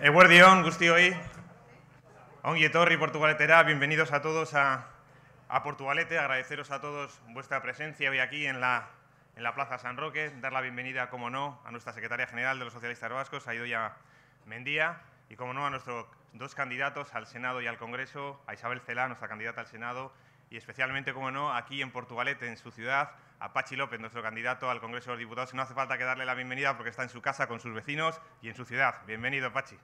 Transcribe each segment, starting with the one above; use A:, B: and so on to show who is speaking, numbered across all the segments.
A: Eguardión, Gustioi, Ongi y Portugaletera, bienvenidos a todos a, a, Portugalete, agradeceros a todos vuestra presencia hoy aquí en la, en la Plaza San Roque, dar la bienvenida, como no, a nuestra secretaria general de los socialistas vascos, Aidoya Mendía, y como no, a nuestros dos candidatos al Senado y al Congreso, a Isabel Celá, nuestra candidata al Senado, y especialmente, como no, aquí en Portugalete, en su ciudad, a Pachi López, nuestro candidato al Congreso de los Diputados. No hace falta que darle la bienvenida porque está en su casa con sus vecinos y en su ciudad. Bienvenido, Pachi.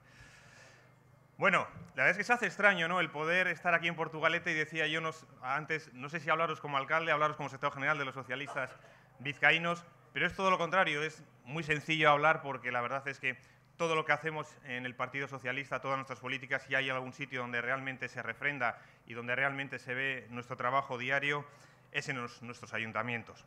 A: Bueno, la verdad es que se hace extraño, ¿no? El poder estar aquí en Portugalete y decía yo nos, antes, no sé si hablaros como alcalde, hablaros como secretario general de los socialistas vizcaínos, pero es todo lo contrario, es muy sencillo hablar porque la verdad es que todo lo que hacemos en el Partido Socialista, todas nuestras políticas, si hay algún sitio donde realmente se refrenda y donde realmente se ve nuestro trabajo diario, es en nuestros ayuntamientos.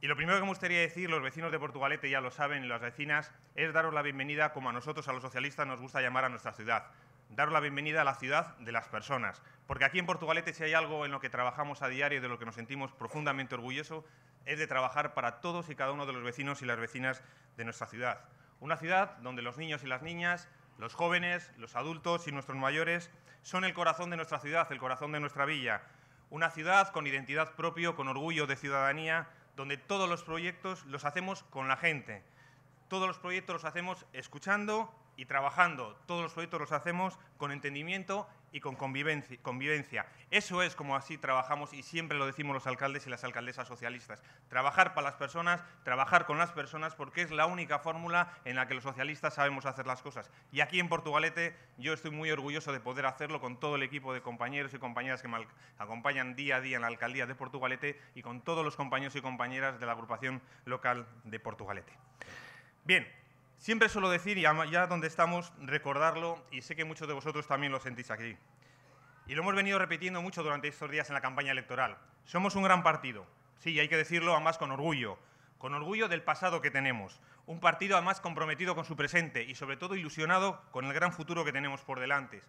A: Y lo primero que me gustaría decir, los vecinos de Portugalete ya lo saben, y las vecinas, es daros la bienvenida, como a nosotros, a los socialistas, nos gusta llamar a nuestra ciudad. Daros la bienvenida a la ciudad de las personas. Porque aquí en Portugalete, si hay algo en lo que trabajamos a diario y de lo que nos sentimos profundamente orgullosos, es de trabajar para todos y cada uno de los vecinos y las vecinas de nuestra ciudad. Una ciudad donde los niños y las niñas, los jóvenes, los adultos y nuestros mayores son el corazón de nuestra ciudad, el corazón de nuestra villa. Una ciudad con identidad propia, con orgullo de ciudadanía, donde todos los proyectos los hacemos con la gente. Todos los proyectos los hacemos escuchando y trabajando. Todos los proyectos los hacemos con entendimiento y con convivencia. Eso es como así trabajamos y siempre lo decimos los alcaldes y las alcaldesas socialistas. Trabajar para las personas, trabajar con las personas, porque es la única fórmula en la que los socialistas sabemos hacer las cosas. Y aquí en Portugalete yo estoy muy orgulloso de poder hacerlo con todo el equipo de compañeros y compañeras que me acompañan día a día en la alcaldía de Portugalete y con todos los compañeros y compañeras de la agrupación local de Portugalete. Bien, Siempre suelo decir, y ya donde estamos, recordarlo, y sé que muchos de vosotros también lo sentís aquí. Y lo hemos venido repitiendo mucho durante estos días en la campaña electoral. Somos un gran partido, sí, y hay que decirlo además con orgullo, con orgullo del pasado que tenemos, un partido además comprometido con su presente y sobre todo ilusionado con el gran futuro que tenemos por delante.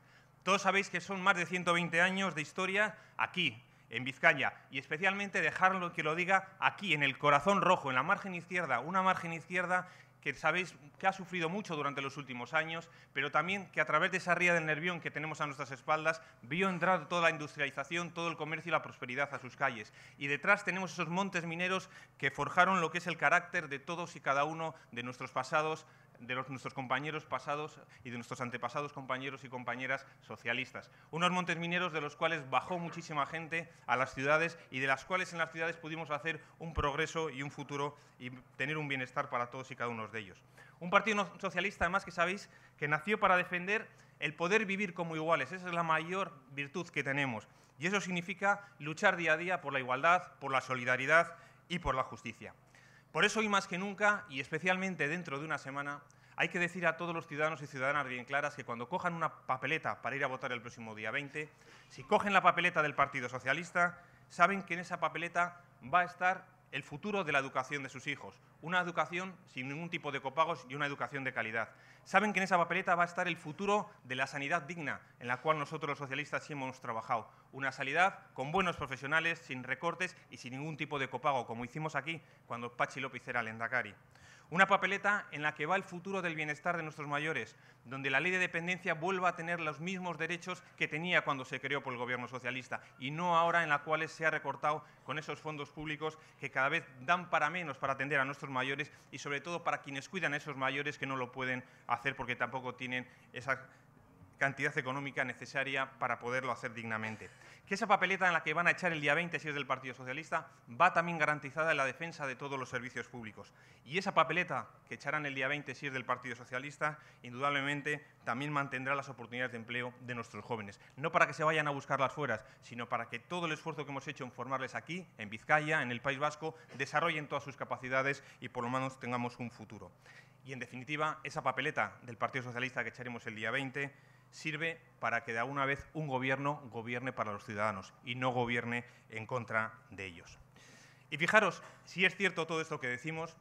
A: Todos sabéis que son más de 120 años de historia aquí, en Vizcaya, y especialmente dejarlo que lo diga aquí, en el corazón rojo, en la margen izquierda, una margen izquierda que sabéis que ha sufrido mucho durante los últimos años, pero también que a través de esa ría del Nervión que tenemos a nuestras espaldas, vio entrar toda la industrialización, todo el comercio y la prosperidad a sus calles. Y detrás tenemos esos montes mineros que forjaron lo que es el carácter de todos y cada uno de nuestros pasados de nuestros compañeros pasados y de nuestros antepasados compañeros y compañeras socialistas. Unos montes mineros de los cuales bajó muchísima gente a las ciudades y de las cuales en las ciudades pudimos hacer un progreso y un futuro y tener un bienestar para todos y cada uno de ellos. Un partido socialista, además, que sabéis que nació para defender el poder vivir como iguales. Esa es la mayor virtud que tenemos. Y eso significa luchar día a día por la igualdad, por la solidaridad y por la justicia. Por eso hoy más que nunca, y especialmente dentro de una semana, hay que decir a todos los ciudadanos y ciudadanas bien claras que cuando cojan una papeleta para ir a votar el próximo día 20, si cogen la papeleta del Partido Socialista, saben que en esa papeleta va a estar el futuro de la educación de sus hijos. Una educación sin ningún tipo de copagos y una educación de calidad. Saben que en esa papeleta va a estar el futuro de la sanidad digna, en la cual nosotros los socialistas hemos trabajado. Una sanidad con buenos profesionales, sin recortes y sin ningún tipo de copago, como hicimos aquí cuando Pachi López era el lendacari. Una papeleta en la que va el futuro del bienestar de nuestros mayores, donde la ley de dependencia vuelva a tener los mismos derechos que tenía cuando se creó por el gobierno socialista y no ahora en la cual se ha recortado con esos fondos públicos que cada vez dan para menos para atender a nuestros mayores y sobre todo para quienes cuidan a esos mayores que no lo pueden hacer porque tampoco tienen esa cantidad económica necesaria para poderlo hacer dignamente. Que esa papeleta en la que van a echar el día 20, si es del Partido Socialista, va también garantizada en la defensa de todos los servicios públicos. Y esa papeleta que echarán el día 20, si es del Partido Socialista, indudablemente también mantendrá las oportunidades de empleo de nuestros jóvenes. No para que se vayan a buscarlas fuera, sino para que todo el esfuerzo que hemos hecho en formarles aquí, en Vizcaya, en el País Vasco, desarrollen todas sus capacidades y por lo menos tengamos un futuro. Y en definitiva, esa papeleta del Partido Socialista que echaremos el día 20 sirve para que de alguna vez un gobierno gobierne para los ciudadanos y no gobierne en contra de ellos. Y fijaros, si es cierto todo esto que decimos,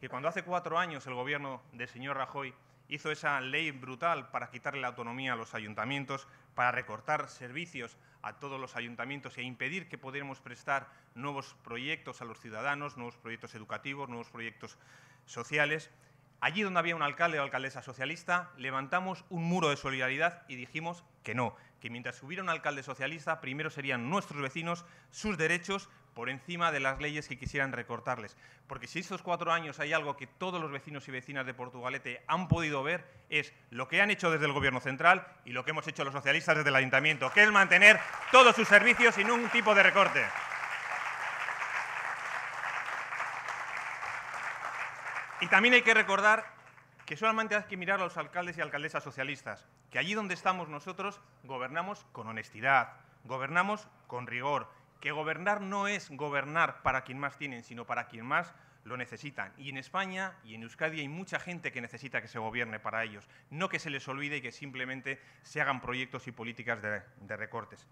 A: que cuando hace cuatro años el gobierno del señor Rajoy hizo esa ley brutal para quitarle la autonomía a los ayuntamientos, para recortar servicios a todos los ayuntamientos e impedir que pudiéramos prestar nuevos proyectos a los ciudadanos, nuevos proyectos educativos, nuevos proyectos sociales, Allí donde había un alcalde o alcaldesa socialista, levantamos un muro de solidaridad y dijimos que no, que mientras hubiera un alcalde socialista, primero serían nuestros vecinos, sus derechos, por encima de las leyes que quisieran recortarles. Porque si estos cuatro años hay algo que todos los vecinos y vecinas de Portugalete han podido ver, es lo que han hecho desde el Gobierno central y lo que hemos hecho los socialistas desde el Ayuntamiento, que es mantener todos sus servicios sin un tipo de recorte. Y también hay que recordar que solamente hay que mirar a los alcaldes y alcaldesas socialistas, que allí donde estamos nosotros gobernamos con honestidad, gobernamos con rigor, que gobernar no es gobernar para quien más tienen, sino para quien más lo necesitan. Y en España y en Euskadi hay mucha gente que necesita que se gobierne para ellos, no que se les olvide y que simplemente se hagan proyectos y políticas de, recortes.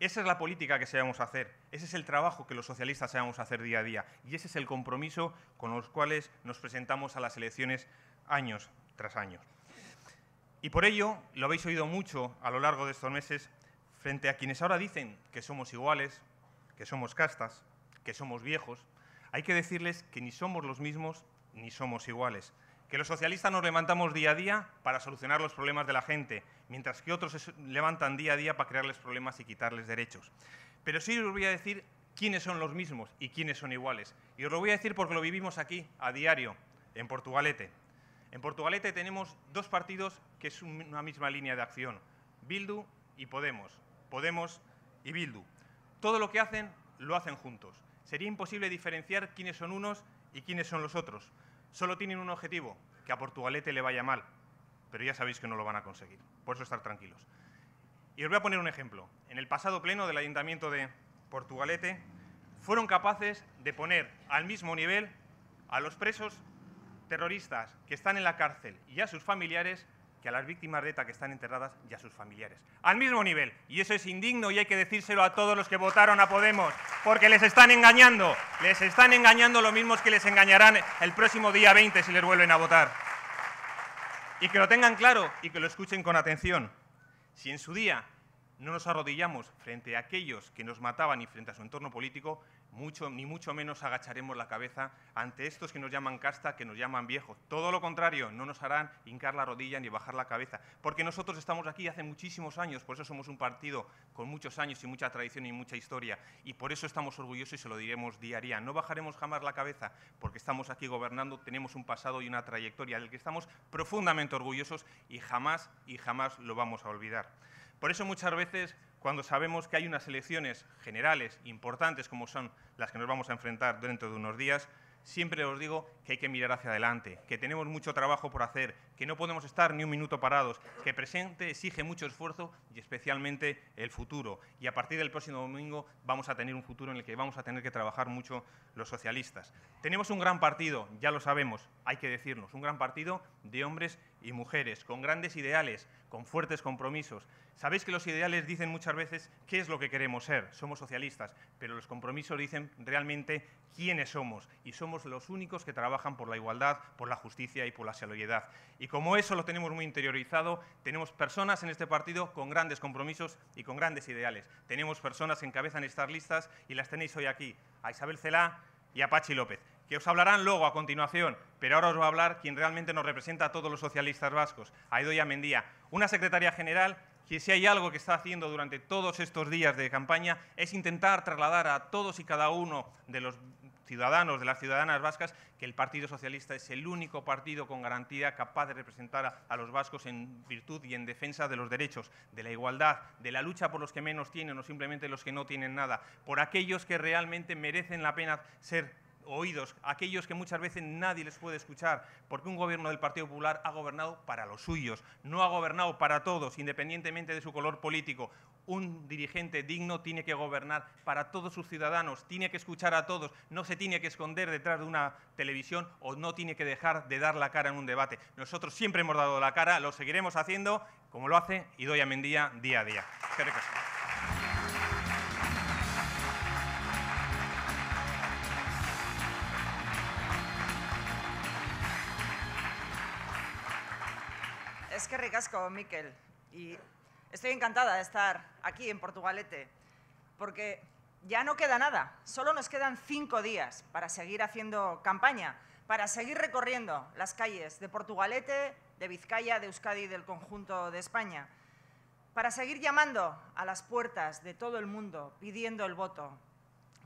A: Esa es la política que a hacer, ese es el trabajo que los socialistas a hacer día a día y ese es el compromiso con los cuales nos presentamos a las elecciones años tras años. Y por ello, lo habéis oído mucho a lo largo de estos meses, frente a quienes ahora dicen que somos iguales, que somos castas, que somos viejos, hay que decirles que ni somos los mismos ni somos iguales que los socialistas nos levantamos día a día para solucionar los problemas de la gente, mientras que otros se levantan día a día para crearles problemas y quitarles derechos. Pero sí os voy a decir quiénes son los mismos y quiénes son iguales. Y os lo voy a decir porque lo vivimos aquí, a diario, en Portugalete. En Portugalete tenemos dos partidos que es una misma línea de acción, Bildu y Podemos, Podemos y Bildu. Todo lo que hacen, lo hacen juntos. Sería imposible diferenciar quiénes son unos y quiénes son los otros. Solo tienen un objetivo, que a Portugalete le vaya mal, pero ya sabéis que no lo van a conseguir. Por eso estar tranquilos. Y os voy a poner un ejemplo. En el pasado pleno del Ayuntamiento de Portugalete fueron capaces de poner al mismo nivel a los presos terroristas que están en la cárcel y a sus familiares que a las víctimas de ETA que están enterradas y a sus familiares. Al mismo nivel. Y eso es indigno y hay que decírselo a todos los que votaron a Podemos, porque les están engañando. Les están engañando lo mismo que les engañarán el próximo día 20 si les vuelven a votar. Y que lo tengan claro y que lo escuchen con atención. Si en su día no nos arrodillamos frente a aquellos que nos mataban y frente a su entorno político, ni mucho menos agacharemos la cabeza ante estos que nos llaman casta, que nos llaman viejos. Todo lo contrario, no nos harán hincar la rodilla ni bajar la cabeza, porque nosotros estamos aquí hace muchísimos años, por eso somos un partido con muchos años y mucha tradición y mucha historia, y por eso estamos orgullosos y se lo diremos diaria. No bajaremos jamás la cabeza, porque estamos aquí gobernando, tenemos un pasado y una trayectoria del que estamos profundamente orgullosos y jamás y jamás lo vamos a olvidar. Por eso muchas veces cuando sabemos que hay unas elecciones generales importantes como son las que nos vamos a enfrentar dentro de unos días, siempre os digo que hay que mirar hacia adelante, que tenemos mucho trabajo por hacer, que no podemos estar ni un minuto parados, que presente exige mucho esfuerzo y especialmente el futuro. Y a partir del próximo domingo vamos a tener un futuro en el que vamos a tener que trabajar mucho los socialistas. Tenemos un gran partido, ya lo sabemos, hay que decirnos, un gran partido de hombres y mujeres, con grandes ideales, con fuertes compromisos. Sabéis que los ideales dicen muchas veces qué es lo que queremos ser, somos socialistas, pero los compromisos dicen realmente quiénes somos y somos los únicos que trabajan por la igualdad, por la justicia y por la solidaridad. Y como eso lo tenemos muy interiorizado, tenemos personas en este partido con grandes compromisos y con grandes ideales. Tenemos personas que encabezan estas listas y las tenéis hoy aquí, a Isabel Celá y a Pachi López que os hablarán luego a continuación, pero ahora os va a hablar quien realmente nos representa a todos los socialistas vascos, Aidoya Mendía, una secretaria general que si hay algo que está haciendo durante todos estos días de campaña es intentar trasladar a todos y cada uno de los ciudadanos, de las ciudadanas vascas, que el Partido Socialista es el único partido con garantía capaz de representar a, a, los vascos en virtud y en defensa de los derechos, de la igualdad, de la lucha por los que menos tienen o simplemente los que no tienen nada, por aquellos que realmente merecen la pena ser oídos, aquellos que muchas veces nadie les puede escuchar, porque un gobierno del Partido Popular ha gobernado para los suyos, no ha gobernado para todos, independientemente de su color político. Un dirigente digno tiene que gobernar para todos sus ciudadanos, tiene que escuchar a todos, no se tiene que esconder detrás de una televisión o no tiene que dejar de dar la cara en un debate. Nosotros siempre hemos dado la cara, lo seguiremos haciendo, como lo hace Idoia Mendía día a día.
B: Es que ricasco, Miquel. Y estoy encantada de estar aquí en Portugalete, porque ya no queda nada. Solo nos quedan cinco días para seguir haciendo campaña, para seguir recorriendo las calles de Portugalete, de Vizcaya, de Euskadi y del conjunto de España, para seguir llamando a las puertas de todo el mundo pidiendo el voto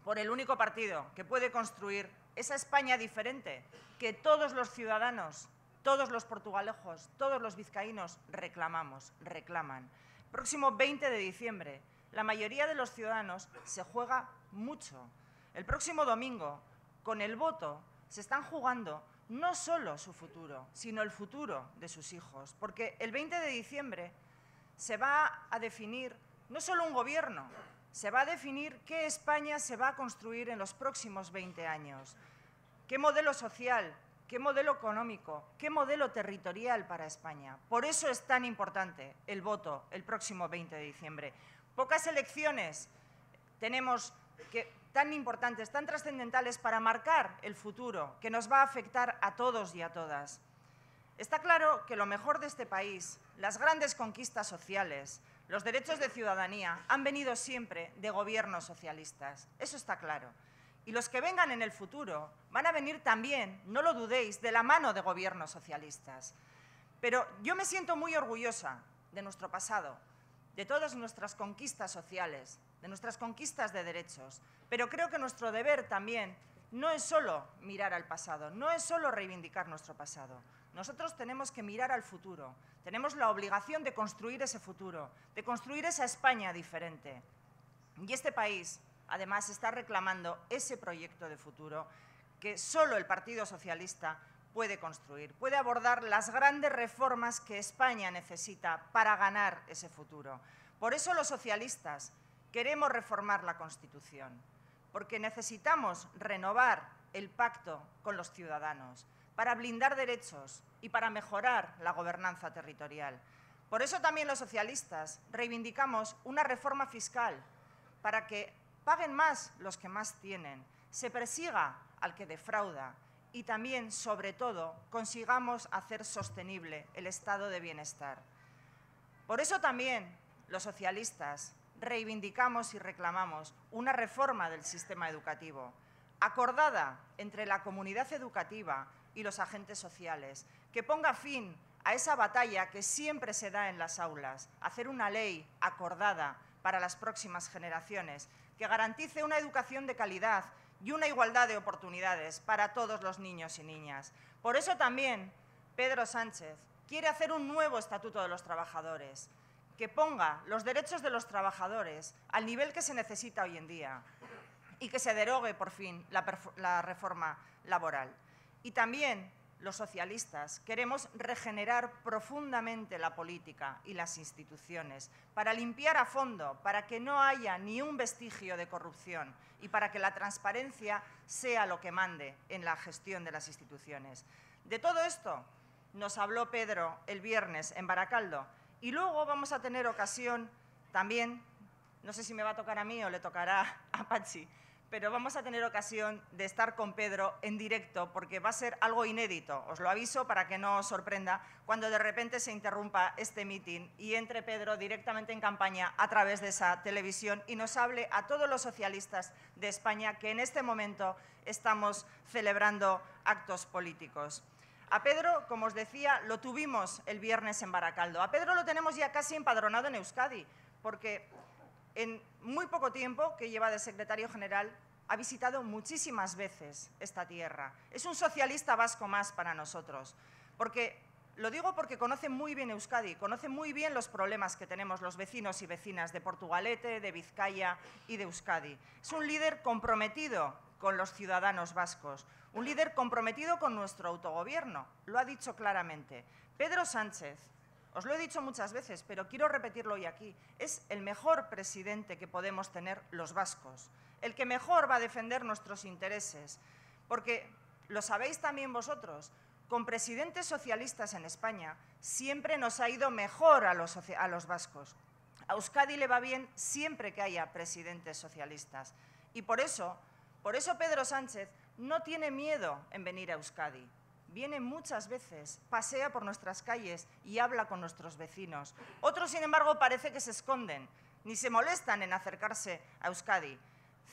B: por el único partido que puede construir esa España diferente que todos los ciudadanos todos los portugalejos, todos los vizcaínos reclamamos, reclaman. Próximo 20 de diciembre, la mayoría de los ciudadanos se juega mucho. El próximo domingo, con el voto, se están jugando no solo su futuro, sino el futuro de sus hijos, porque el 20 de diciembre se va a definir no solo un gobierno, se va a definir qué España se va a construir en los próximos 20 años, qué modelo social, ¿Qué modelo económico? ¿Qué modelo territorial para España? Por eso es tan importante el voto el próximo 20 de diciembre. Pocas elecciones tenemos tan importantes, tan trascendentales para marcar el futuro, que nos va a afectar a todos y a todas. Está claro que lo mejor de este país, las grandes conquistas sociales, los derechos de ciudadanía, han venido siempre de gobiernos socialistas. Eso está claro y los que vengan en el futuro van a venir también, no lo dudéis, de la mano de gobiernos socialistas. Pero yo me siento muy orgullosa de nuestro pasado, de todas nuestras conquistas sociales, de nuestras conquistas de derechos, pero creo que nuestro deber también no es solo mirar al pasado, no es solo reivindicar nuestro pasado. Nosotros tenemos que mirar al futuro, tenemos la obligación de construir ese futuro, de construir esa España diferente. Y este país además está reclamando ese proyecto de futuro que solo el Partido Socialista puede construir, puede abordar las grandes reformas que España necesita para ganar ese futuro. Por eso los socialistas queremos reformar la Constitución, porque necesitamos renovar el pacto con los ciudadanos para blindar derechos y para mejorar la gobernanza territorial. Por eso también los socialistas reivindicamos una reforma fiscal para que paguen más los que más tienen, se persiga al que defrauda y también, sobre todo, consigamos hacer sostenible el estado de bienestar. Por eso también los socialistas reivindicamos y reclamamos una reforma del sistema educativo, acordada entre la comunidad educativa y los agentes sociales, que ponga fin a esa batalla que siempre se da en las aulas, hacer una ley acordada para las próximas generaciones que garantice una educación de calidad y una igualdad de oportunidades para todos los niños y niñas. Por eso también Pedro Sánchez quiere hacer un nuevo Estatuto de los Trabajadores que ponga los derechos de los trabajadores al nivel que se necesita hoy en día y que se derogue por fin la, la reforma laboral. Y también los socialistas queremos regenerar profundamente la política y las instituciones para limpiar a fondo, para que no haya ni un vestigio de corrupción y para que la transparencia sea lo que mande en la gestión de las instituciones. De todo esto nos habló Pedro el viernes en Baracaldo y luego vamos a tener ocasión también, no sé si me va a tocar a mí o le tocará a Pachi, pero vamos a tener ocasión de estar con Pedro en directo porque va a ser algo inédito, os lo aviso para que no os sorprenda cuando de repente se interrumpa este mitin y entre Pedro directamente en campaña a través de esa televisión y nos hable a todos los socialistas de España que en este momento estamos celebrando actos políticos. A Pedro, como os decía, lo tuvimos el viernes en Baracaldo. A Pedro lo tenemos ya casi empadronado en Euskadi, porque en muy poco tiempo que lleva de secretario general, ha visitado muchísimas veces esta tierra. Es un socialista vasco más para nosotros, porque lo digo porque conoce muy bien Euskadi, conoce muy bien los problemas que tenemos los vecinos y vecinas de Portugalete, de Vizcaya y de Euskadi. Es un líder comprometido con los ciudadanos vascos, un líder comprometido con nuestro autogobierno, lo ha dicho claramente. Pedro Sánchez os lo he dicho muchas veces, pero quiero repetirlo hoy aquí. Es el mejor presidente que podemos tener los vascos, el que mejor va a defender nuestros intereses. Porque lo sabéis también vosotros, con presidentes socialistas en España siempre nos ha ido mejor a los, vascos. A Euskadi le va bien siempre que haya presidentes socialistas. Y por eso, por eso Pedro Sánchez no tiene miedo en venir a Euskadi viene muchas veces, pasea por nuestras calles y habla con nuestros vecinos. Otros, sin embargo, parece que se esconden, ni se molestan en acercarse a Euskadi.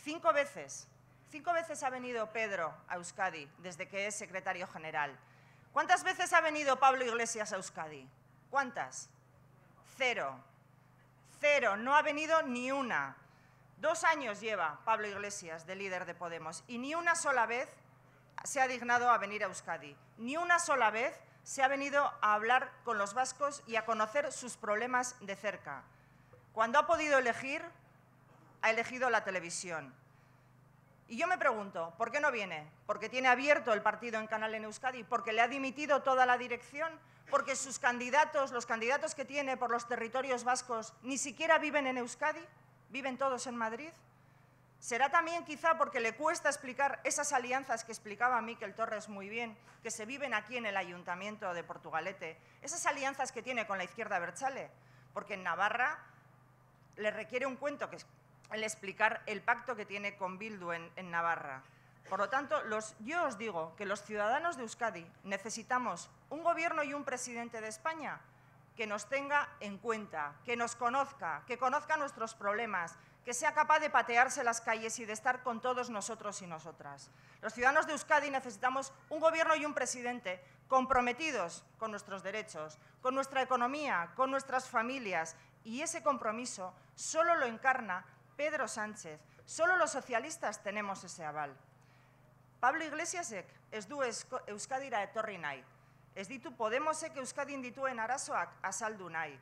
B: Cinco veces, cinco veces ha venido Pedro a Euskadi desde que es secretario general. ¿Cuántas veces ha venido Pablo Iglesias a Euskadi? ¿Cuántas? Cero. Cero, no ha venido ni una. Dos años lleva Pablo Iglesias de líder de Podemos y ni una sola vez se ha dignado a venir a Euskadi. Ni una sola vez se ha venido a hablar con los vascos y a conocer sus problemas de cerca. Cuando ha podido elegir, ha elegido la televisión. Y yo me pregunto, ¿por qué no viene? ¿Porque tiene abierto el partido en Canal en Euskadi? ¿Porque le ha dimitido toda la dirección? ¿Porque sus candidatos, los candidatos que tiene por los territorios vascos, ni siquiera viven en Euskadi? ¿Viven todos en Madrid? Será también quizá porque le cuesta explicar esas alianzas que explicaba Miquel Torres muy bien, que se viven aquí en el Ayuntamiento de Portugalete, esas alianzas que tiene con la izquierda Berchale, porque en Navarra le requiere un cuento que es el explicar el pacto que tiene con Bildu en, Navarra. Por lo tanto, yo os digo que los ciudadanos de Euskadi necesitamos un gobierno y un presidente de España que nos tenga en cuenta, que nos conozca, que conozca nuestros problemas, que sea capaz de patearse las calles y de estar con todos nosotros y nosotras. Los ciudadanos de Euskadi necesitamos un gobierno y un presidente comprometidos con nuestros derechos, con nuestra economía, con nuestras familias, y ese compromiso solo lo encarna Pedro Sánchez. Solo los socialistas tenemos ese aval. Pablo Iglesiasek es du Euskadira etorri nahi. Ez ditu Podemosek Euskadin dituen arazoak azaldu nahi.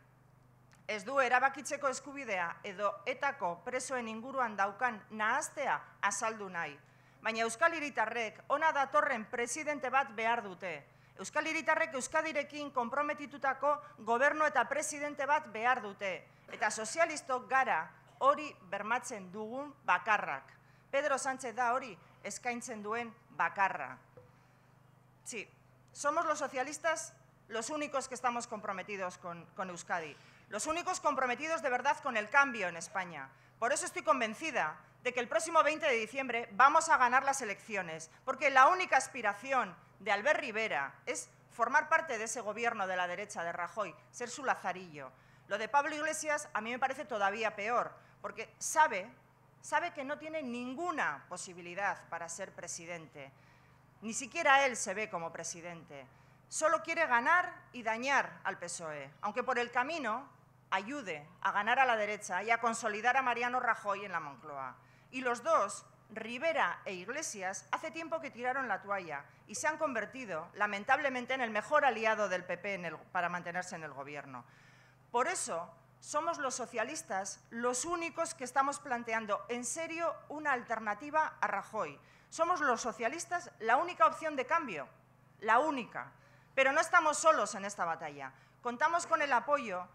B: ez du erabakitzeko eskubidea edo etako presoen inguruan daukan nahaztea azaldu nahi. Baina Euskal Iritarrek ona datorren presidente bat behar dute. Euskal Euskadirekin komprometitutako gobernu eta presidente bat behar dute. Eta sozialistok gara hori bermatzen dugun bakarrak. Pedro Sánchez da hori eskaintzen duen bakarra. Si, somos los socialistas los únicos que estamos comprometidos con Euskadi. los únicos comprometidos de verdad con el cambio en España. Por eso estoy convencida de que el próximo 20 de diciembre vamos a ganar las elecciones, porque la única aspiración de Albert Rivera es formar parte de ese gobierno de la derecha de Rajoy, ser su lazarillo. Lo de Pablo Iglesias a mí me parece todavía peor, porque sabe, sabe que no tiene ninguna posibilidad para ser presidente. Ni siquiera él se ve como presidente. Solo quiere ganar y dañar al PSOE, aunque por el camino ayude a ganar a la derecha y a consolidar a Mariano Rajoy en la Moncloa. Y los dos, Rivera e Iglesias, hace tiempo que tiraron la toalla y se han convertido, lamentablemente, en el mejor aliado del PP para mantenerse en el Gobierno. Por eso, somos los socialistas los únicos que estamos planteando en serio una alternativa a Rajoy. Somos los socialistas la única opción de cambio, la única. Pero no estamos solos en esta batalla. Contamos con el apoyo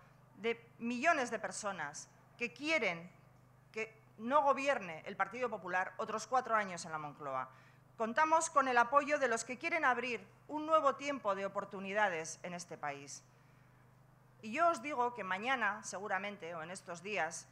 B: de millones de personas que quieren que no gobierne el Partido Popular otros cuatro años en la Moncloa. Contamos con el apoyo de los que quieren abrir un nuevo tiempo de oportunidades en este país. Y yo os digo que mañana, seguramente, o en estos días,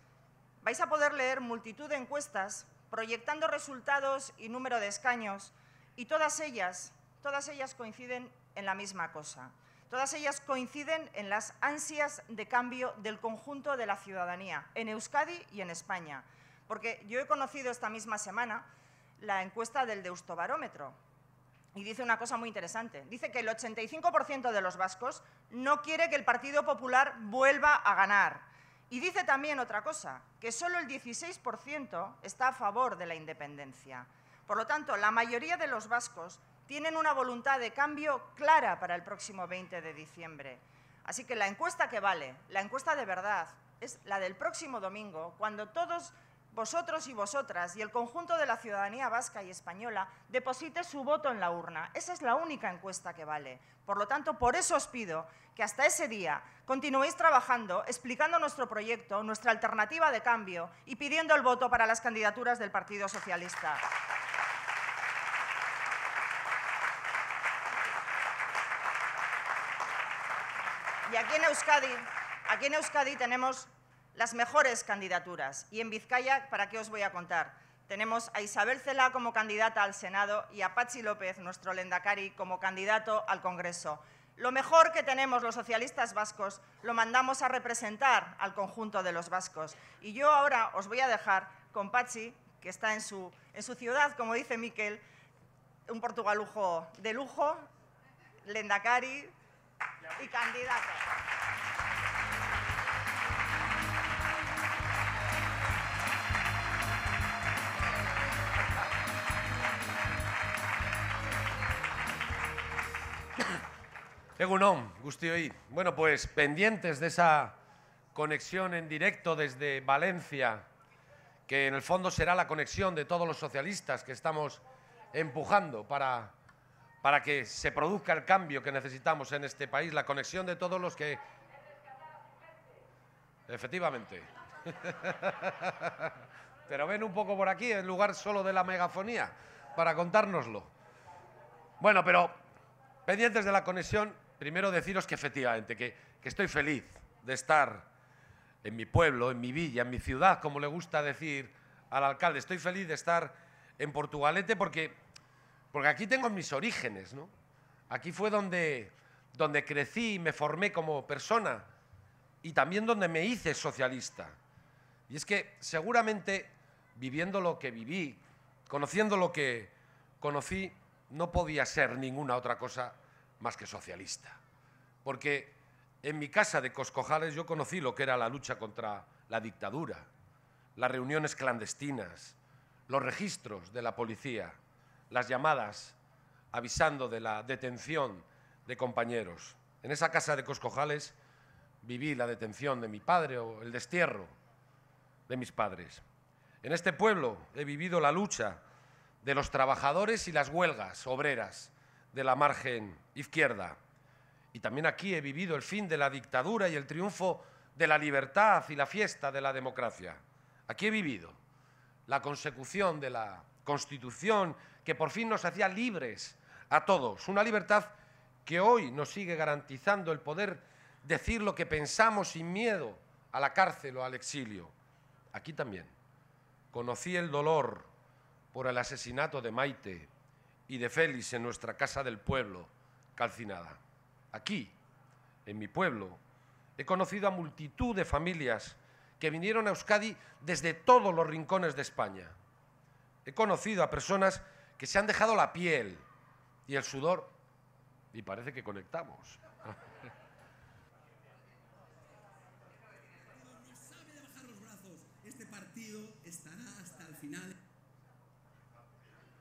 B: vais a poder leer multitud de encuestas proyectando resultados y número de escaños, y todas ellas, todas ellas coinciden en la misma cosa, Todas ellas coinciden en las ansias de cambio del conjunto de la ciudadanía, en Euskadi y en España. Porque yo he conocido esta misma semana la encuesta del Barómetro y dice una cosa muy interesante. Dice que el 85% de los vascos no quiere que el Partido Popular vuelva a ganar. Y dice también otra cosa, que solo el 16% está a favor de la independencia. Por lo tanto, la mayoría de los vascos tienen una voluntad de cambio clara para el próximo 20 de diciembre. Así que la encuesta que vale, la encuesta de verdad, es la del próximo domingo, cuando todos vosotros y vosotras y el conjunto de la ciudadanía vasca y española deposite su voto en la urna. Esa es la única encuesta que vale. Por lo tanto, por eso os pido que hasta ese día continuéis trabajando, explicando nuestro proyecto, nuestra alternativa de cambio y pidiendo el voto para las candidaturas del Partido Socialista. Y aquí en Euskadi, aquí en Euskadi tenemos las mejores candidaturas. Y en Vizcaya, ¿para qué os voy a contar? Tenemos a Isabel Cela como candidata al Senado y a Pachi López, nuestro lendakari, como candidato al Congreso. Lo mejor que tenemos los socialistas vascos lo mandamos a representar al conjunto de los vascos. Y yo ahora os voy a dejar con Pachi, que está en su, en su ciudad, como dice Miquel, un portugalujo de lujo, lendakari y candidatos.
C: Egunon, y Bueno, pues pendientes de esa conexión en directo desde Valencia, que en el fondo será la conexión de todos los socialistas que estamos empujando para para que se produzca el cambio que necesitamos en este país, la conexión de todos los que... Efectivamente. Pero ven un poco por aquí, en lugar solo de la megafonía, para contárnoslo. Bueno, pero pendientes de la conexión, primero deciros que efectivamente, que, que estoy feliz de estar en mi pueblo, en mi villa, en mi ciudad, como le gusta decir al alcalde. Estoy feliz de estar en Portugalete porque porque aquí tengo mis orígenes, ¿no? Aquí fue donde, donde crecí y me formé como persona y también donde me hice socialista. Y es que seguramente viviendo lo que viví, conociendo lo que conocí, no podía ser ninguna otra cosa más que socialista. Porque en mi casa de Coscojales yo conocí lo que era la lucha contra la dictadura, las reuniones clandestinas, los registros de la policía, las llamadas avisando de la detención de compañeros. En esa casa de Coscojales viví la detención de mi padre o el destierro de mis padres. En este pueblo he vivido la lucha de los trabajadores y las huelgas obreras de la margen izquierda. Y también aquí he vivido el fin de la dictadura y el triunfo de la libertad y la fiesta de la democracia. Aquí he vivido la consecución de la Constitución que por fin nos hacía libres a todos, una libertad que hoy nos sigue garantizando el poder decir lo que pensamos sin miedo a la cárcel o al exilio. Aquí también conocí el dolor por el asesinato de Maite y de Félix en nuestra casa del pueblo, calcinada. Aquí, en mi pueblo, he conocido a multitud de familias que vinieron a Euskadi desde todos los rincones de España. He conocido a personas que se han dejado la piel y el sudor y parece que conectamos. Este partido estará hasta el final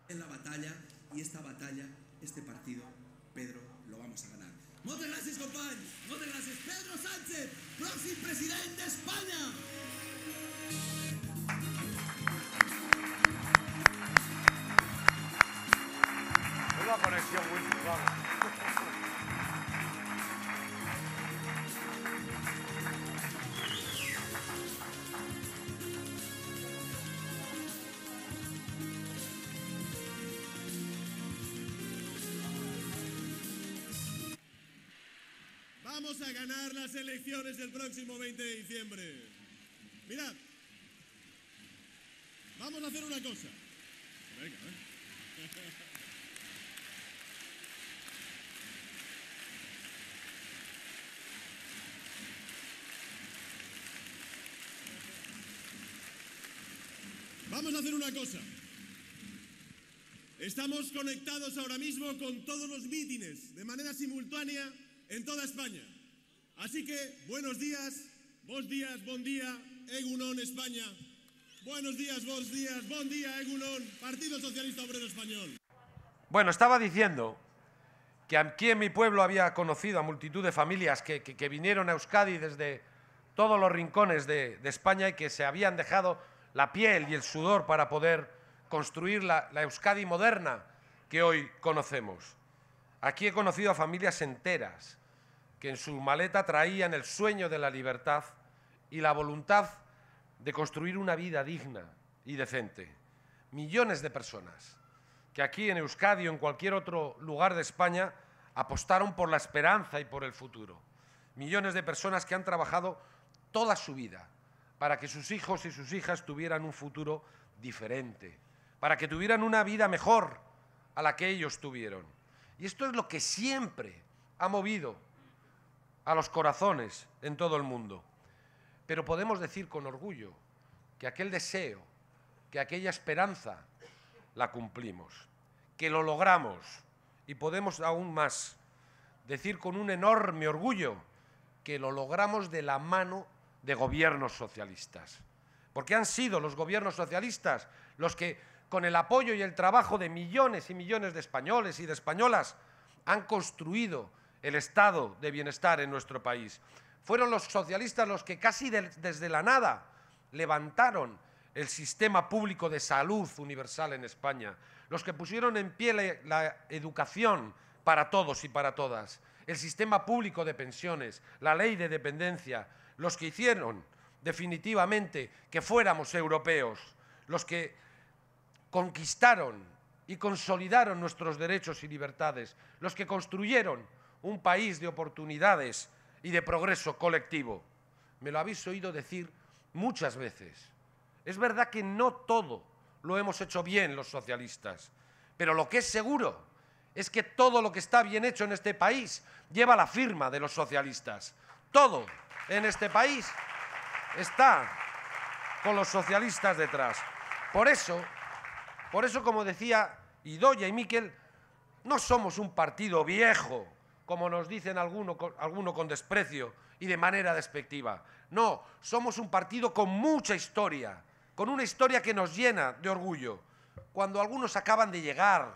C: en la batalla y esta batalla, este partido, Pedro, lo vamos a ganar. Muchas gracias, compañeros. Muchas gracias. Pedro Sánchez, próximo presidente de España. conexión vamos. Vamos a ganar las elecciones
A: el próximo 20 de diciembre. Mirad, vamos a hacer una cosa. a hacer una cosa. Estamos conectados ahora mismo con todos los mítines de manera simultánea en toda España. Así que buenos días, vos días, buen día, Egunon España. Buenos días, vos días, buen día, Egunon, Partido Socialista Obrero Español.
C: Bueno, estaba diciendo que aquí en mi pueblo había conocido a multitud de familias que, vinieron a Euskadi desde todos los rincones de España y que se habían dejado la piel y el sudor para poder construir la, Euskadi moderna que hoy conocemos. Aquí he conocido a familias enteras que en su maleta traían el sueño de la libertad y la voluntad de construir una vida digna y decente. Millones de personas que aquí en Euskadi o en cualquier otro lugar de España apostaron por la esperanza y por el futuro. Millones de personas que han trabajado toda su vida para que sus hijos y sus hijas tuvieran un futuro diferente, para que tuvieran una vida mejor a la que ellos tuvieron. Y esto es lo que siempre ha movido a los corazones en todo el mundo. Pero podemos decir con orgullo que aquel deseo, que aquella esperanza, la cumplimos, que lo logramos y podemos aún más decir con un enorme orgullo que lo logramos de la mano de gobiernos socialistas. Porque han sido los gobiernos socialistas los que, con el apoyo y el trabajo de millones y millones de españoles y de españolas, han construido el estado de bienestar en nuestro país. Fueron los socialistas los que casi desde la nada levantaron el sistema público de salud universal en España, los que pusieron en pie la educación para todos y para todas, el sistema público de pensiones, la ley de dependencia, los que hicieron definitivamente que fuéramos europeos, los que conquistaron y consolidaron nuestros derechos y libertades, los que construyeron un país de oportunidades y de progreso colectivo. Me lo habéis oído decir muchas veces. Es verdad que no todo lo hemos hecho bien los socialistas, pero lo que es seguro es que todo lo que está bien hecho en este país lleva la firma de los socialistas. Todo en este país está con los socialistas detrás. Por eso, por eso como decía Idoya y Miquel, no somos un partido viejo, como nos dicen algunos alguno con desprecio y de manera despectiva. No, somos un partido con mucha historia, con una historia que nos llena de orgullo. Cuando algunos acaban de llegar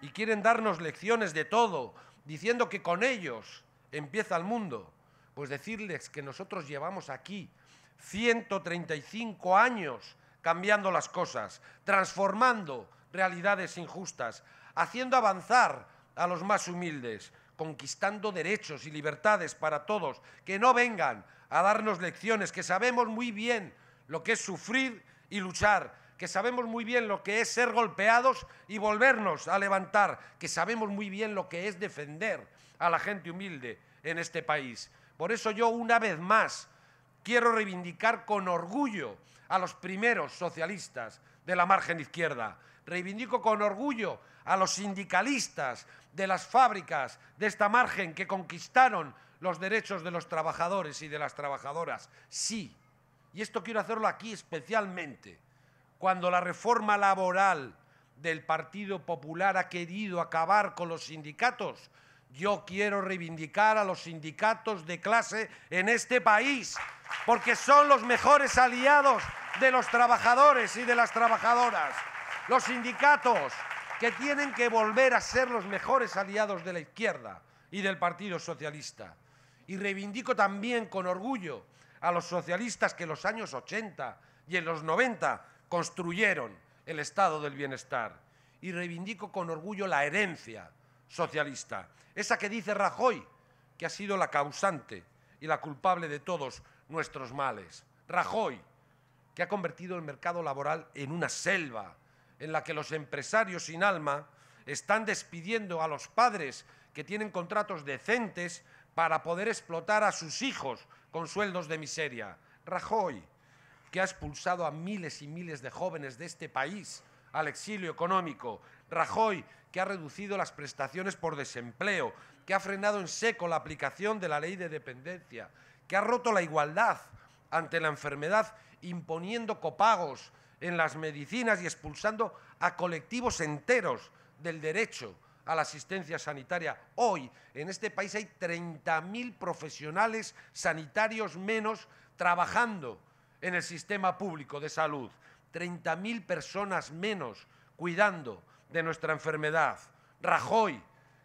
C: y quieren darnos lecciones de todo, diciendo que con ellos empieza el mundo, pues decirles que nosotros llevamos aquí 135 años cambiando las cosas, transformando realidades injustas, haciendo avanzar a los más humildes, conquistando derechos y libertades para todos, que no vengan a darnos lecciones, que sabemos muy bien lo que es sufrir y luchar, que sabemos muy bien lo que es ser golpeados y volvernos a levantar, que sabemos muy bien lo que es defender a la gente humilde en este país. Por eso yo una vez más quiero reivindicar con orgullo a los primeros socialistas de la margen izquierda. Reivindico con orgullo a los sindicalistas de las fábricas de esta margen que conquistaron los derechos de los trabajadores y de las trabajadoras. Sí, y esto quiero hacerlo aquí especialmente, cuando la reforma laboral del Partido Popular ha querido acabar con los sindicatos, yo quiero reivindicar a los sindicatos de clase en este país, porque son los mejores aliados de los trabajadores y de las trabajadoras. Los sindicatos que tienen que volver a ser los mejores aliados de la izquierda y del Partido Socialista. Y reivindico también con orgullo a los socialistas que en los años 80 y en los 90 construyeron el estado del bienestar. Y reivindico con orgullo la herencia socialista, esa que dice Rajoy, que ha sido la causante y la culpable de todos nuestros males. Rajoy, que ha convertido el mercado laboral en una selva en la que los empresarios sin alma están despidiendo a los padres que tienen contratos decentes para poder explotar a sus hijos con sueldos de miseria. Rajoy, que ha expulsado a miles y miles de jóvenes de este país al exilio económico. Rajoy, que ha reducido las prestaciones por desempleo, que ha frenado en seco la aplicación de la ley de dependencia, que ha roto la igualdad ante la enfermedad imponiendo copagos en las medicinas y expulsando a colectivos enteros del derecho a la asistencia sanitaria. Hoy en este país hay 30.000 profesionales sanitarios menos trabajando en el sistema público de salud, 30.000 personas menos cuidando de nuestra enfermedad. Rajoy,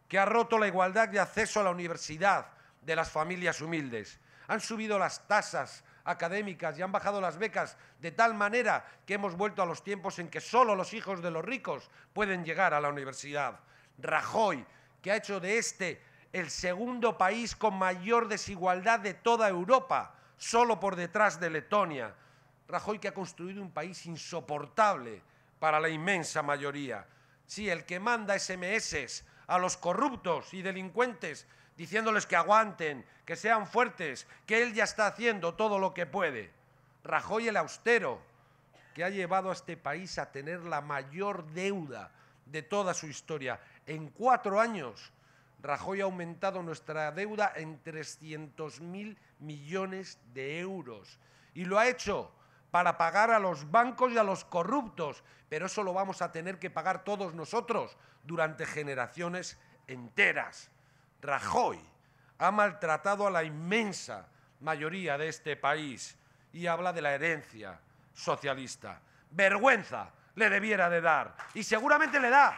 C: que ha roto la igualdad de acceso a la universidad de las familias humildes. Han subido las tasas académicas y han bajado las becas de tal manera que hemos vuelto a los tiempos en que solo los hijos de los ricos pueden llegar a la universidad. Rajoy, que ha hecho de este el segundo país con mayor desigualdad de toda Europa, solo por detrás de Letonia. Rajoy que ha construido un país insoportable para la inmensa mayoría. Sí, el que manda SMS a los corruptos y delincuentes diciéndoles que aguanten, que sean fuertes, que él ya está haciendo todo lo que puede. Rajoy el austero, que ha llevado a este país a tener la mayor deuda de toda su historia. En cuatro años, Rajoy ha aumentado nuestra deuda en 300.000 millones de euros. Y lo ha hecho para pagar a los bancos y a los corruptos, pero eso lo vamos a tener que pagar todos nosotros durante generaciones enteras. Rajoy ha maltratado a la inmensa mayoría de este país y habla de la herencia socialista. Vergüenza le debiera de dar y seguramente le da,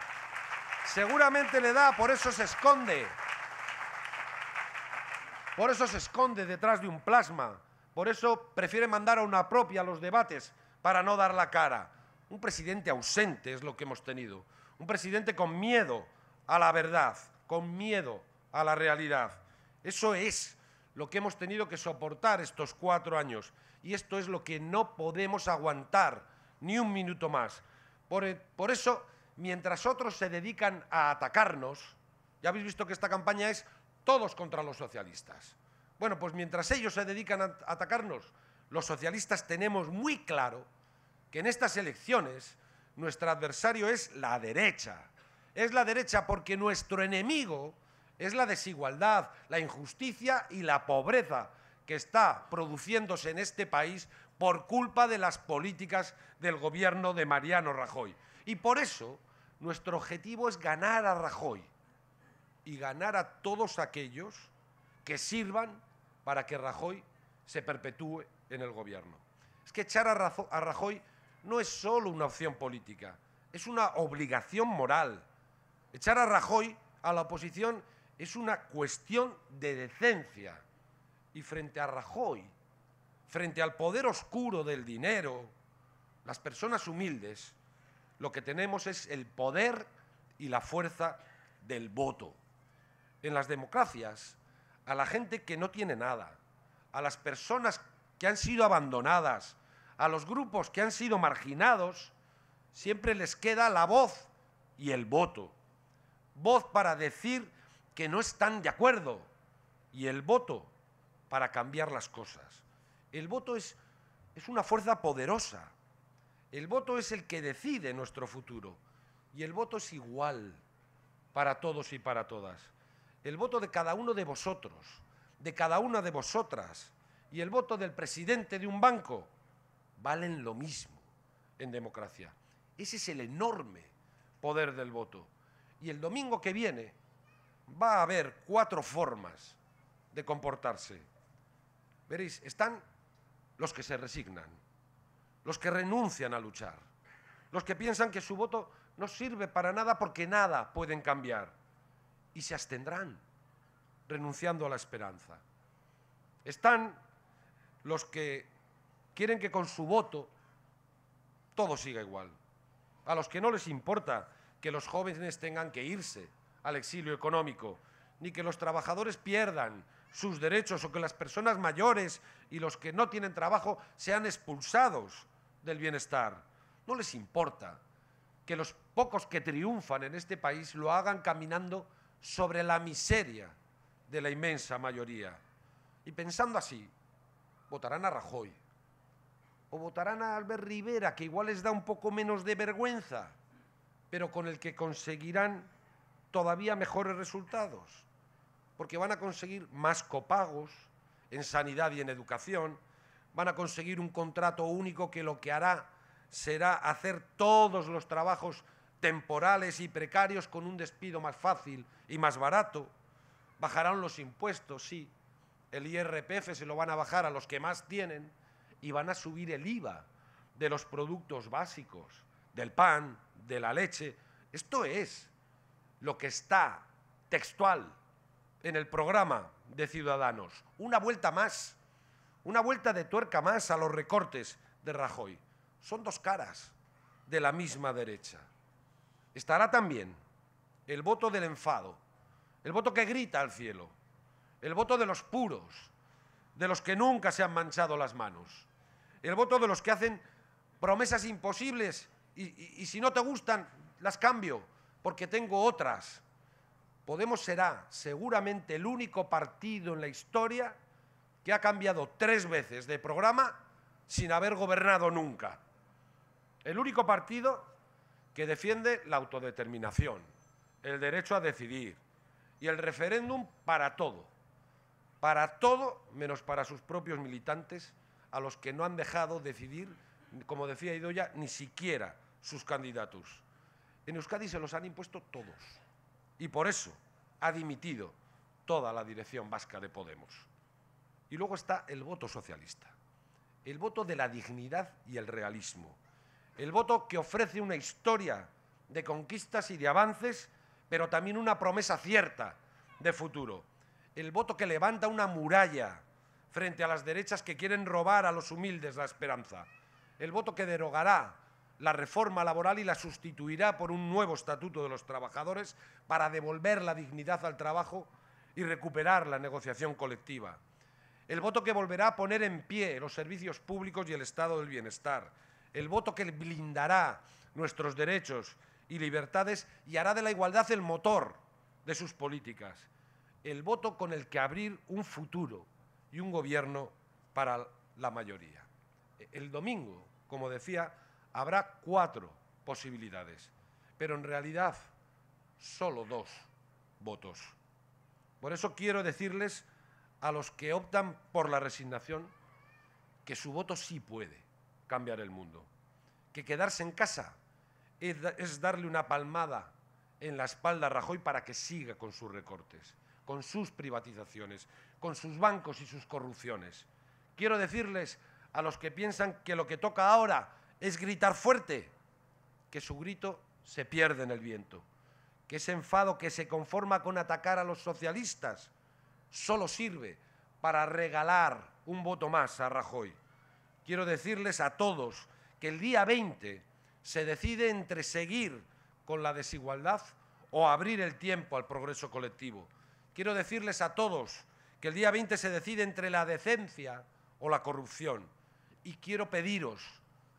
C: seguramente le da, por eso se esconde, por eso se esconde detrás de un plasma por eso prefiere mandar a una propia a los debates para no dar la cara. Un presidente ausente es lo que hemos tenido. Un presidente con miedo a la verdad, con miedo a la realidad. Eso es lo que hemos tenido que soportar estos cuatro años. Y esto es lo que no podemos aguantar ni un minuto más. Por, eh, por eso, mientras otros se dedican a atacarnos, ya habéis visto que esta campaña es todos contra los socialistas. Bueno, pues mientras ellos se dedican a atacarnos, los socialistas tenemos muy claro que en estas elecciones nuestro adversario es la derecha. Es la derecha porque nuestro enemigo es la desigualdad, la injusticia y la pobreza que está produciéndose en este país por culpa de las políticas del gobierno de Mariano Rajoy. Y por eso nuestro objetivo es ganar a Rajoy y ganar a todos aquellos que sirvan para que Rajoy se perpetúe en el gobierno. Es que echar a Rajoy no es solo una opción política, es una obligación moral. Echar a Rajoy a la oposición es una cuestión de decencia. Y frente a Rajoy, frente al poder oscuro del dinero, las personas humildes, lo que tenemos es el poder y la fuerza del voto. En las democracias, a la gente que no tiene nada, a las personas que han sido abandonadas, a los grupos que han sido marginados, siempre les queda la voz y el voto. Voz para decir que no están de acuerdo y el voto para cambiar las cosas. El voto es, es una fuerza poderosa. El voto es el que decide nuestro futuro y el voto es igual para todos y para todas el voto de cada uno de vosotros, de cada una de vosotras y el voto del presidente de un banco valen lo mismo en democracia. Ese es el enorme poder del voto. Y el domingo que viene va a haber cuatro formas de comportarse. Veréis, están los que se resignan, los que renuncian a luchar, los que piensan que su voto no sirve para nada porque nada pueden cambiar y se abstendrán, renunciando a la esperanza. Están los que quieren que con su voto todo siga igual. A los que no les importa que los jóvenes tengan que irse al exilio económico, ni que los trabajadores pierdan sus derechos o que las personas mayores y los que no tienen trabajo sean expulsados del bienestar. No les importa que los pocos que triunfan en este país lo hagan caminando sobre la miseria de la inmensa mayoría. Y pensando así, votarán a Rajoy o votarán a Albert Rivera, que igual les da un poco menos de vergüenza, pero con el que conseguirán todavía mejores resultados, porque van a conseguir más copagos en sanidad y en educación, van a conseguir un contrato único que lo que hará será hacer todos los trabajos temporales y precarios con un despido más fácil y más barato. Bajarán los impuestos, sí. El IRPF se lo van a bajar a los que más tienen y van a subir el IVA de los productos básicos, del pan, de la leche. Esto es lo que está textual en el programa de Ciudadanos. Una vuelta más, una vuelta de tuerca más a los recortes de Rajoy. Son dos caras de la misma derecha estará también el voto del enfado, el voto que grita al cielo, el voto de los puros, de los que nunca se han manchado las manos, el voto de los que hacen promesas imposibles y, si no te gustan, las cambio porque tengo otras. Podemos será seguramente el único partido en la historia que ha cambiado tres veces de programa sin haber gobernado nunca. El único partido que defiende la autodeterminación, el derecho a decidir y el referéndum para todo, para todo menos para sus propios militantes, a los que no han dejado decidir, como decía Idoya, ni siquiera sus candidatos. En Euskadi se los han impuesto todos y por eso ha dimitido toda la dirección vasca de Podemos. Y luego está el voto socialista, el voto de la dignidad y el realismo. El voto que ofrece una historia de conquistas y de avances, pero también una promesa cierta de futuro. El voto que levanta una muralla frente a las derechas que quieren robar a los humildes la esperanza. El voto que derogará la reforma laboral y la sustituirá por un nuevo estatuto de los trabajadores para devolver la dignidad al trabajo y recuperar la negociación colectiva. El voto que volverá a poner en pie los servicios públicos y el estado del bienestar el voto que blindará nuestros derechos y libertades y hará de la igualdad el motor de sus políticas, el voto con el que abrir un futuro y un gobierno para la mayoría. El domingo, como decía, habrá cuatro posibilidades, pero en realidad solo dos votos. Por eso quiero decirles a los que optan por la resignación que su voto sí puede cambiar el mundo. Que quedarse en casa es darle una palmada en la espalda a Rajoy para que siga con sus recortes, con sus privatizaciones, con sus bancos y sus corrupciones. Quiero decirles a los que piensan que lo que toca ahora es gritar fuerte, que su grito se pierde en el viento, que ese enfado que se conforma con atacar a los socialistas solo sirve para regalar un voto más a Rajoy quiero decirles a todos que el día 20 se decide entre seguir con la desigualdad o abrir el tiempo al progreso colectivo. Quiero decirles a todos que el día 20 se decide entre la decencia o la corrupción. Y quiero pediros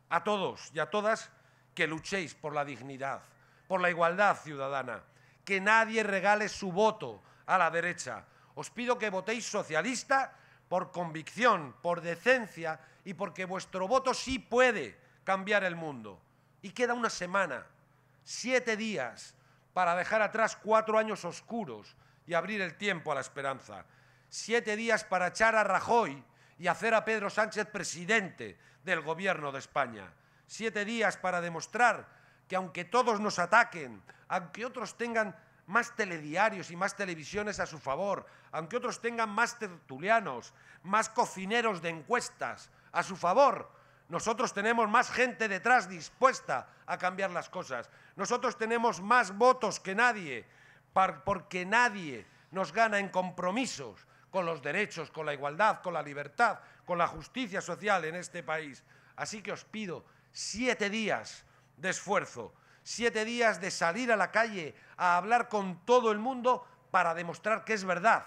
C: a todos y a todas que luchéis por la dignidad, por la igualdad ciudadana, que nadie regale su voto a la derecha. Os pido que votéis socialista por convicción, por decencia y porque vuestro voto sí puede cambiar el mundo. Y queda una semana, siete días, para dejar atrás cuatro años oscuros y abrir el tiempo a la esperanza. Siete días para echar a Rajoy y hacer a Pedro Sánchez presidente del Gobierno de España. Siete días para demostrar que aunque todos nos ataquen, aunque otros tengan más telediarios y más televisiones a su favor, aunque otros tengan más tertulianos, más cocineros de encuestas a su favor. Nosotros tenemos más gente detrás dispuesta a cambiar las cosas. Nosotros tenemos más votos que nadie, porque nadie nos gana en compromisos con los derechos, con la igualdad, con la libertad, con la justicia social en este país. Así que os pido siete días de esfuerzo siete días de salir a la calle a hablar con todo el mundo para demostrar que es verdad,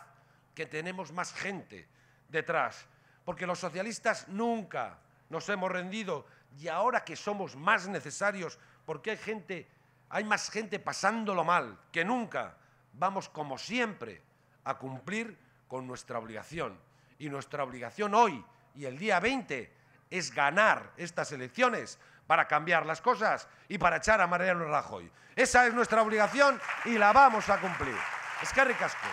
C: que tenemos más gente detrás. Porque los socialistas nunca nos hemos rendido y ahora que somos más necesarios, porque hay gente, hay más gente pasándolo mal que nunca, vamos como siempre a cumplir con nuestra obligación. Y nuestra obligación hoy y el día 20 es ganar estas elecciones para cambiar las cosas y para echar a Mariano Rajoy. Esa es nuestra obligación y la vamos a cumplir. Es que ricasco.